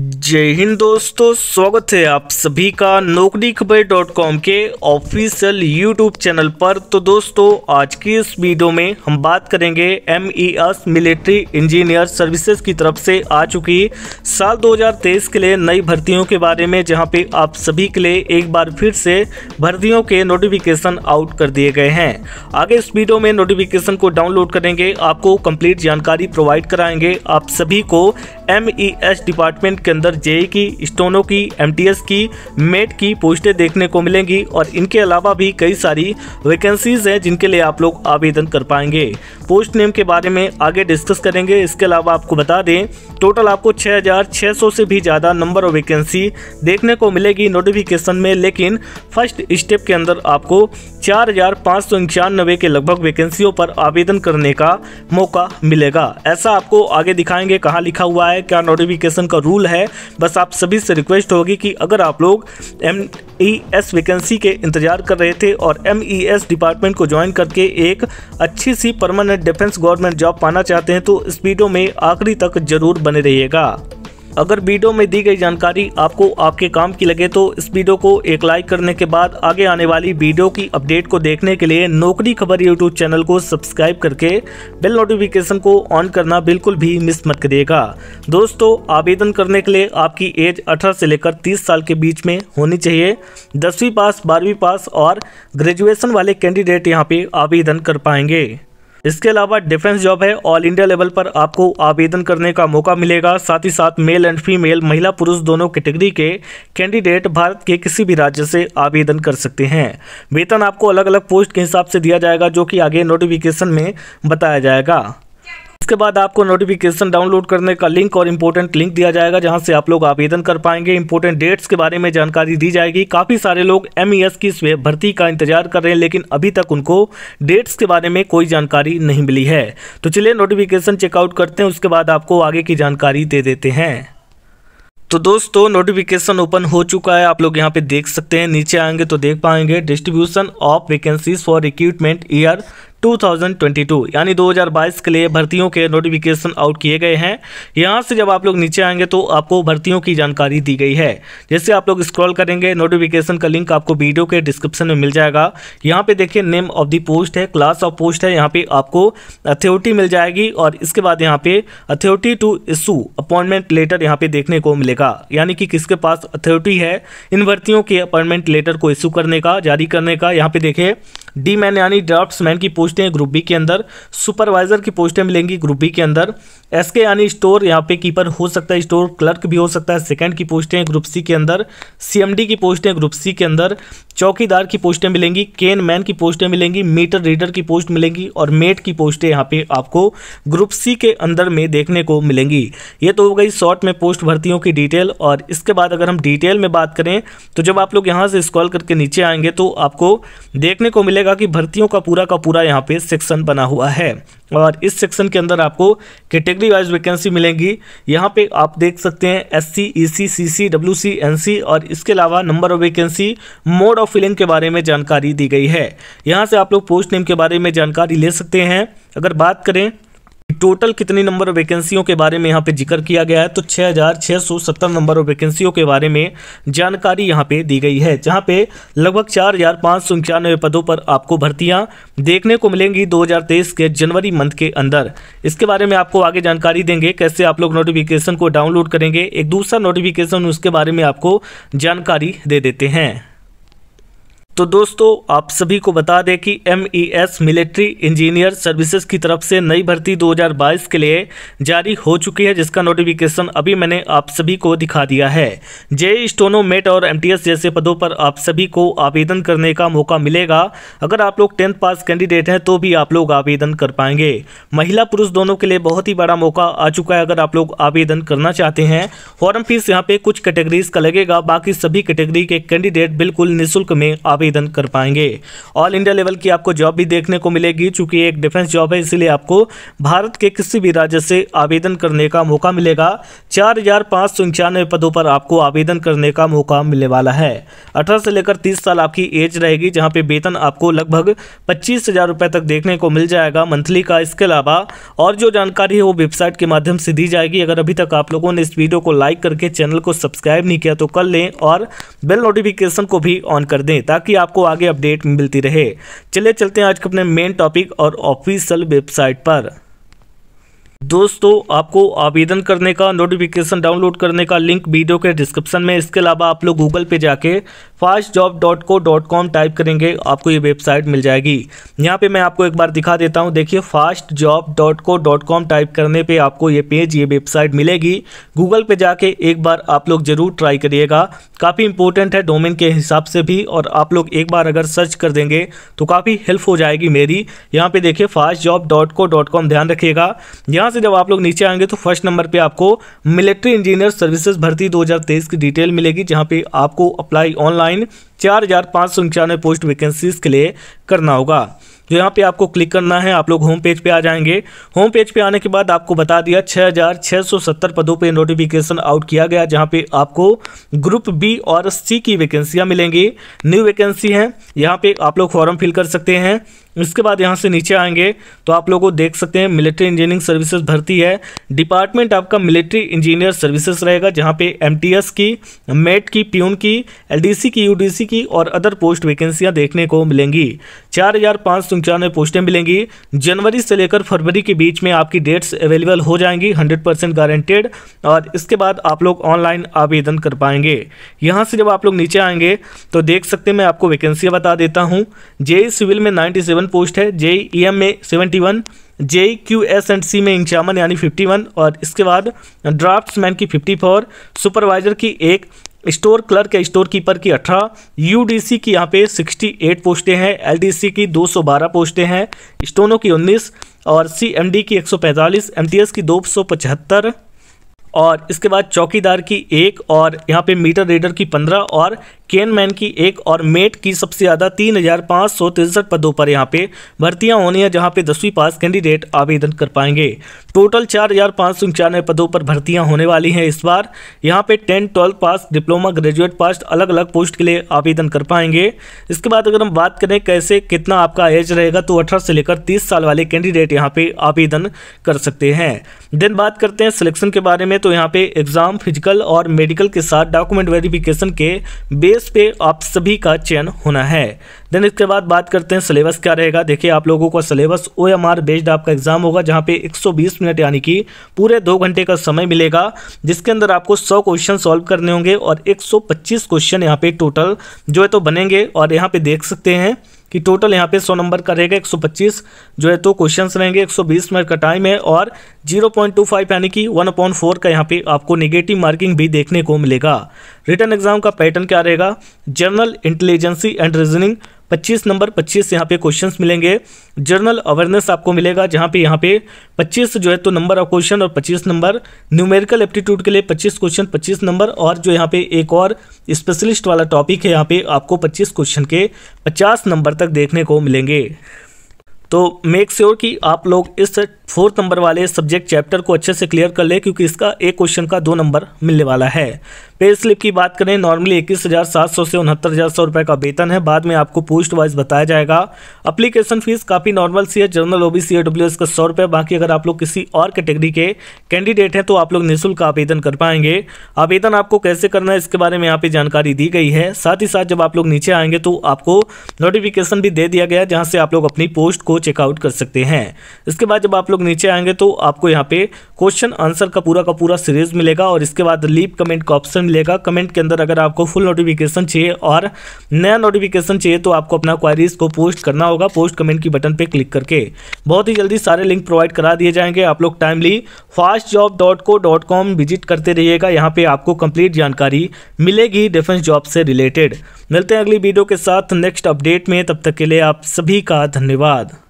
जय हिंद दोस्तों स्वागत है आप सभी का नौकरी खबर डॉट कॉम के ऑफिशियल यूट्यूब चैनल पर तो दोस्तों आज की इस वीडियो में हम बात करेंगे M E S military engineer services की तरफ से आ चुकी साल 2023 के लिए नई भर्तियों के बारे में जहां पे आप सभी के लिए एक बार फिर से भर्तियों के नोटिफिकेशन आउट कर दिए गए हैं आगे इस वीडियो में नोटिफिकेशन को डाउनलोड करेंगे आपको कम्प्लीट जानकारी प्रोवाइड कराएंगे आप सभी को एम ई एस डिपार्टमेंट के अंदर जेई की स्टोनो की एम की मेट की पोस्टें देखने को मिलेंगी और इनके अलावा भी कई सारी वैकेंसीज हैं जिनके लिए आप लोग आवेदन कर पाएंगे पोस्ट नेम के बारे में आगे डिस्कस करेंगे इसके अलावा आपको बता दें टोटल आपको 6,600 से भी ज़्यादा नंबर ऑफ वैकेंसी देखने को मिलेगी नोटिफिकेशन में लेकिन फर्स्ट स्टेप के अंदर आपको चार हजार पाँच सौ इक्यानबे के लगभग वैकेंसियों पर आवेदन करने का मौका मिलेगा ऐसा आपको आगे दिखाएंगे कहाँ लिखा हुआ है क्या नोटिफिकेशन का रूल है बस आप सभी से रिक्वेस्ट होगी कि अगर आप लोग एम ई एस वैकेंसी के इंतजार कर रहे थे और एम ई एस डिपार्टमेंट को ज्वाइन करके एक अच्छी सी परमानेंट डिफेंस गवर्नमेंट जॉब पाना चाहते हैं तो इस वीडियो में आखिरी तक जरूर बने रहिएगा अगर वीडियो में दी गई जानकारी आपको आपके काम की लगे तो इस वीडियो को एक लाइक करने के बाद आगे आने वाली वीडियो की अपडेट को देखने के लिए नौकरी खबर यूट्यूब चैनल को सब्सक्राइब करके बेल नोटिफिकेशन को ऑन करना बिल्कुल भी मिस मत करिएगा दोस्तों आवेदन करने के लिए आपकी एज अठारह से लेकर तीस साल के बीच में होनी चाहिए दसवीं पास बारहवीं पास और ग्रेजुएशन वाले कैंडिडेट यहाँ पे आवेदन कर पाएंगे इसके अलावा डिफेंस जॉब है ऑल इंडिया लेवल पर आपको आवेदन करने का मौका मिलेगा साथ ही साथ मेल एंड फीमेल महिला पुरुष दोनों कैटेगरी के कैंडिडेट भारत के किसी भी राज्य से आवेदन कर सकते हैं वेतन आपको अलग अलग पोस्ट के हिसाब से दिया जाएगा जो कि आगे नोटिफिकेशन में बताया जाएगा इसके बाद आपको नोटिफिकेशन डाउनलोड करने का लिंक और इम्पोर्टेंट लिंक दिया जाएगा जहां से आप लोग आवेदन कर पाएंगे इम्पोर्टेंट डेट्स के बारे में जानकारी दी जाएगी काफ़ी सारे लोग एम e की भर्ती का इंतजार कर रहे हैं लेकिन अभी तक उनको डेट्स के बारे में कोई जानकारी नहीं मिली है तो चलिए नोटिफिकेशन चेकआउट करते हैं उसके बाद आपको आगे की जानकारी दे देते हैं तो दोस्तों नोटिफिकेशन ओपन हो चुका है आप लोग यहाँ पे देख सकते हैं नीचे आएंगे तो देख पाएंगे distribution of vacancies for recruitment year 2022 यानी 2022 के लिए भर्तियों के नोटिफिकेशन आउट किए गए हैं यहाँ से जब आप लोग नीचे आएंगे तो आपको भर्तियों की जानकारी दी गई है जैसे आप लोग स्क्रॉल करेंगे नोटिफिकेशन का लिंक आपको वीडियो के डिस्क्रिप्शन में मिल जाएगा यहाँ पे देखिए नेम ऑफ दी पोस्ट है क्लास ऑफ पोस्ट है यहाँ पे आपको अथॉरिटी मिल जाएगी और इसके बाद यहाँ पे authority to issue appointment letter यहाँ पे देखने को मिलेगा यानी कि किसके पास अथॉरिटी है इन भर्तियों के अपॉइंटमेंट लेटर को इशू करने का जारी करने का यहाँ पे देखिए डी मैन यानी ड्राफ्ट की पोस्ट पोस्टें ग्रुप बी के अंदर सुपरवाइजर की पोस्टें मिलेंगी ग्रुप बी के अंदर एस के यानी स्टोर यहाँ पे कीपर हो सकता है स्टोर क्लर्क भी हो सकता है सेकंड की पोस्टें ग्रुप सी के अंदर सीएमडी की पोस्टें ग्रुप सी के अंदर चौकीदार की पोस्टें मिलेंगी केन मैन की पोस्टें मिलेंगी मीटर रीडर की पोस्ट मिलेंगी और मेट की पोस्टें यहाँ पे आपको ग्रुप सी के अंदर में देखने को मिलेंगी ये तो हो गई शॉर्ट में पोस्ट भर्तियों की डिटेल और इसके बाद अगर हम डिटेल में बात करें तो जब आप लोग यहाँ से स्कॉल करके नीचे आएंगे तो आपको देखने को मिलेगा कि भर्तियों का पूरा का पूरा यहाँ यहाँ पे सेक्शन बना हुआ है और इस सेक्शन के अंदर आपको कैटेगरी वाइज वैकेंसी मिलेंगी यहाँ पे आप देख सकते हैं S C E C C C W C N C और इसके अलावा number of vacancy mode of filling के बारे में जानकारी दी गई है यहाँ से आप लोग पोस्ट नेम के बारे में जानकारी ले सकते हैं अगर बात करें टोटल कितनी नंबर वैकेंसियों के बारे में यहाँ पे जिक्र किया गया है तो 6,670 नंबर वैकेंसियों के बारे में जानकारी यहाँ पे दी गई है जहाँ पे लगभग चार हजार पाँच सौ इक्यानवे पदों पर आपको भर्तियाँ देखने को मिलेंगी 2023 के जनवरी मंथ के अंदर इसके बारे में आपको आगे जानकारी देंगे कैसे आप लोग नोटिफिकेशन को डाउनलोड करेंगे एक दूसरा नोटिफिकेशन उसके बारे में आपको जानकारी दे देते हैं तो दोस्तों आप सभी को बता दें कि M E S military engineer services की तरफ से नई भर्ती 2022 के लिए जारी हो चुकी है जिसका नोटिफिकेशन अभी मैंने आप सभी को दिखा दिया है जे स्टोनो मेट और एम जैसे पदों पर आप सभी को आवेदन करने का मौका मिलेगा अगर आप लोग टेंथ पास कैंडिडेट हैं तो भी आप लोग आवेदन कर पाएंगे महिला पुरुष दोनों के लिए बहुत ही बड़ा मौका आ चुका है अगर आप लोग आवेदन करना चाहते हैं फॉरम फीस यहाँ पे कुछ कैटेगरीज का लगेगा बाकी सभी कैटेगरी के कैंडिडेट बिल्कुल निःशुल्क में आवेदन आवेदन कर पाएंगे ऑल इंडिया लेवल की आपको जॉब भी देखने को मिलेगी चूंकि एक डिफेंस जॉब है इसलिए आपको भारत के किसी भी राज्य से आवेदन करने का मौका मिलेगा चार हजार पांच सौ इंक्यानवे पदों पर आपको आवेदन करने का मौका मिलने वाला है अठारह से लेकर तीस साल आपकी एज रहेगी जहाँ पे वेतन आपको लगभग पच्चीस हजार रुपए तक देखने को मिल जाएगा मंथली का इसके अलावा और जो जानकारी है वो वेबसाइट के माध्यम से दी जाएगी अगर अभी तक आप लोगों ने इस वीडियो को लाइक करके चैनल को सब्सक्राइब नहीं किया तो कर लें और बेल नोटिफिकेशन को भी ऑन कर दें ताकि आपको आगे अपडेट मिलती रहे चलिए चलते हैं आज के अपने मेन टॉपिक और ऑफिशियल वेबसाइट पर दोस्तों आपको आवेदन करने का नोटिफिकेशन डाउनलोड करने का लिंक वीडियो के डिस्क्रिप्शन में इसके अलावा आप लोग गूगल पे जाके fast job dot co dot com type करेंगे आपको ये वेबसाइट मिल जाएगी यहाँ पे मैं आपको एक बार दिखा देता हूँ देखिए fast job dot co dot com type करने पे आपको ये पेज ये वेबसाइट मिलेगी गूगल पे जाके एक बार आप लोग ज़रूर ट्राई करिएगा काफ़ी इंपॉर्टेंट है डोमेन के हिसाब से भी और आप लोग एक बार अगर सर्च कर देंगे तो काफ़ी हेल्प हो जाएगी मेरी यहाँ पर देखिए fast job dot co dot com ध्यान रखिएगा यहाँ से जब आप लोग नीचे आएंगे तो फर्स्ट नंबर पर आपको मिलिट्री इंजीनियर सर्विसेज भर्ती दो की डिटेल मिलेगी जहाँ पे आपको अप्लाई ऑनलाइन ऑनलाइन चार हज़ार पाँच सौ निन्यानवे पोस्ट वैकेंसीज के लिए करना होगा जो यहाँ पे आपको क्लिक करना है आप लोग होम पेज पे आ जाएंगे होम पेज पे आने के बाद आपको बता दिया 6,670 पदों पे नोटिफिकेशन आउट किया गया जहाँ पे आपको ग्रुप बी और सी की वैकेंसियाँ मिलेंगी न्यू वैकेंसी हैं यहाँ पे आप लोग फॉर्म फिल कर सकते हैं इसके बाद यहाँ से नीचे आएंगे तो आप लोगों को देख सकते हैं मिलिट्री इंजीनियरिंग सर्विसेज भर्ती है डिपार्टमेंट आपका मिलिट्री इंजीनियर सर्विसेज रहेगा जहाँ पे एमटीएस की मेट e की प्यून की एलडीसी की यूडीसी की और अदर पोस्ट वैकेंसियाँ देखने को मिलेंगी चार हज़ार पाँच सौ पचानवे पोस्टें मिलेंगी जनवरी से लेकर फरवरी के बीच में आपकी डेट्स अवेलेबल हो जाएंगी हंड्रेड परसेंट गारंटेड और इसके बाद आप लोग ऑनलाइन आवेदन कर पाएंगे यहाँ से जब आप लोग नीचे आएंगे तो देख सकते हैं मैं आपको वैकेंसियाँ बता देता हूँ जे सिविल में नाइन्टी सेवन सेवन पोस्ट है जे ई एम में seventy one J Q S and C में इंक्यावन यानी फिफ्टी वन और इसके बाद ड्राफ्ट्समैन की फिफ्टी फोर सुपरवाइजर की एक स्टोर क्लर्क या स्टोर कीपर की अठारह यूडीसी की यहाँ पे सिक्सटी एट पोस्टें हैं एलडीसी की दो सौ बारह पोस्टें हैं स्टोनों की उन्नीस और सीएमडी की एक सौ 145 एमटीएस की दो सौ पचहत्तर और इसके बाद चौकीदार की एक और यहाँ पे मीटर रीडर की पंद्रह और केन मैन की एक और मेट की सबसे ज़्यादा तीन हज़ार पाँच सौ तिरसठ पदों पर यहाँ पे भर्तियाँ होनी है जहाँ पे दसवीं पास कैंडिडेट आवेदन कर पाएंगे टोटल चार हज़ार पाँच सौ इक्यानवे पदों पर भर्तियाँ होने वाली हैं इस बार यहाँ पे tenth twelfth pass diploma graduate pass अलग अलग पोस्ट के लिए आवेदन कर पाएंगे इसके बाद अगर हम बात करें कैसे कितना आपका एज रहेगा तो अठारह से लेकर तीस साल वाले कैंडिडेट यहाँ पर आवेदन कर सकते हैं देन बात करते हैं सिलेक्शन के बारे में तो यहाँ पे एग्ज़ाम फिजिकल और मेडिकल के साथ डॉक्यूमेंट वेरिफिकेशन के बेस पे आप सभी का चयन होना है देन इसके बाद बात करते हैं सिलेबस क्या रहेगा देखिए आप लोगों का syllabus O M R based आपका एग्ज़ाम होगा जहाँ पे 120 मिनट यानी कि पूरे दो घंटे का समय मिलेगा जिसके अंदर आपको 100 क्वेश्चन सॉल्व करने होंगे और 125 क्वेश्चन यहाँ पे टोटल जो है तो बनेंगे और यहाँ पे देख सकते हैं कि टोटल यहाँ पे 100 नंबर का रहेगा 125 जो है तो क्वेश्चंस रहेंगे 120 मिनट का टाइम है और 0.25 यानी कि वन पॉइंट फोर का यहाँ पे आपको नेगेटिव मार्किंग भी देखने को मिलेगा रिटर्न एग्जाम का पैटर्न क्या रहेगा जनरल इंटेलिजेंसी एंड रीजनिंग पच्चीस नंबर पच्चीस यहाँ पे क्वेश्चन मिलेंगे जर्नल अवेयरनेस आपको मिलेगा जहाँ पे यहाँ पे पच्चीस जो है तो नंबर ऑफ क्वेश्चन और पच्चीस नंबर न्यूमेरिकल एप्टीट्यूड के लिए पच्चीस क्वेश्चन पच्चीस नंबर और जो यहाँ पे एक और स्पेशलिस्ट वाला टॉपिक है यहाँ पे आपको पच्चीस क्वेश्चन के पचास नंबर तक देखने को मिलेंगे तो मेक श्योर sure कि आप लोग इस फोर्थ नंबर वाले सब्जेक्ट चैप्टर को अच्छे से क्लियर कर ले क्योंकि इसका एक क्वेश्चन का दो नंबर मिलने वाला है पे स्लिप की बात करें नॉर्मली इक्कीस हज़ार सात सौ से उनहत्तर हज़ार सौ रुपए का वेतन है बाद में आपको पोस्ट वाइज बताया जाएगा अप्लीकेशन फीस काफ़ी नॉर्मल सी है general O B C W S का सौ रुपये बाकी अगर आप लोग किसी और कैटेगरी के कैंडिडेट हैं तो आप लोग निःशुल्क आवेदन कर पाएंगे आवेदन आपको कैसे करना है इसके बारे में यहाँ पर जानकारी दी गई है साथ ही साथ जब आप लोग नीचे आएंगे तो आपको नोटिफिकेशन भी दे दिया गया जहाँ से आप लोग अपनी पोस्ट को चेकआउट कर सकते हैं इसके बाद जब आप लोग नीचे आएंगे तो आपको यहाँ पे क्वेश्चन आंसर का पूरा का पूरा सीरीज मिलेगा और इसके बाद लीप कमेंट का ऑप्शन मिलेगा कमेंट के अंदर अगर आपको फुल नोटिफिकेशन चाहिए और नया नोटिफिकेशन चाहिए तो आपको अपना क्वारीज को पोस्ट करना होगा पोस्ट कमेंट की बटन पर क्लिक करके बहुत ही जल्दी सारे लिंक प्रोवाइड करा दिए जाएंगे आप लोग timely fast job dot co dot com visit करते रहिएगा यहाँ पे आपको कंप्लीट जानकारी मिलेगी डिफेंस जॉब से रिलेटेड मिलते हैं अगली वीडियो के साथ नेक्स्ट अपडेट में तब तक के लिए आप सभी का धन्यवाद